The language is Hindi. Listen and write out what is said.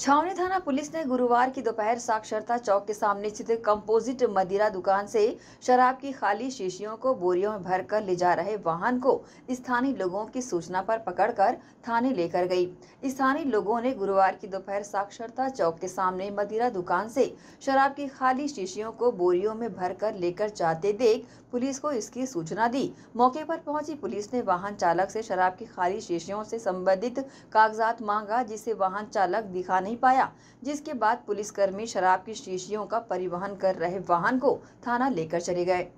छावनी थाना पुलिस ने गुरुवार की दोपहर साक्षरता चौक के सामने स्थित कंपोजिट मदिरा दुकान से शराब की खाली शीशियों को बोरियों में भरकर ले जा रहे वाहन को स्थानीय लोगों की सूचना पर पकड़कर थाने लेकर गई स्थानीय लोगों ने गुरुवार की दोपहर साक्षरता चौक के सामने मदिरा दुकान से शराब की खाली शीशियों को बोरियों में भर लेकर जाते देख पुलिस को इसकी सूचना दी मौके पर पहुंची पुलिस ने वाहन चालक से शराब की खाली शीशियों से संबंधित कागजात मांगा जिसे वाहन चालक दिखाने नहीं पाया जिसके बाद पुलिसकर्मी शराब की शीशियों का परिवहन कर रहे वाहन को थाना लेकर चले गए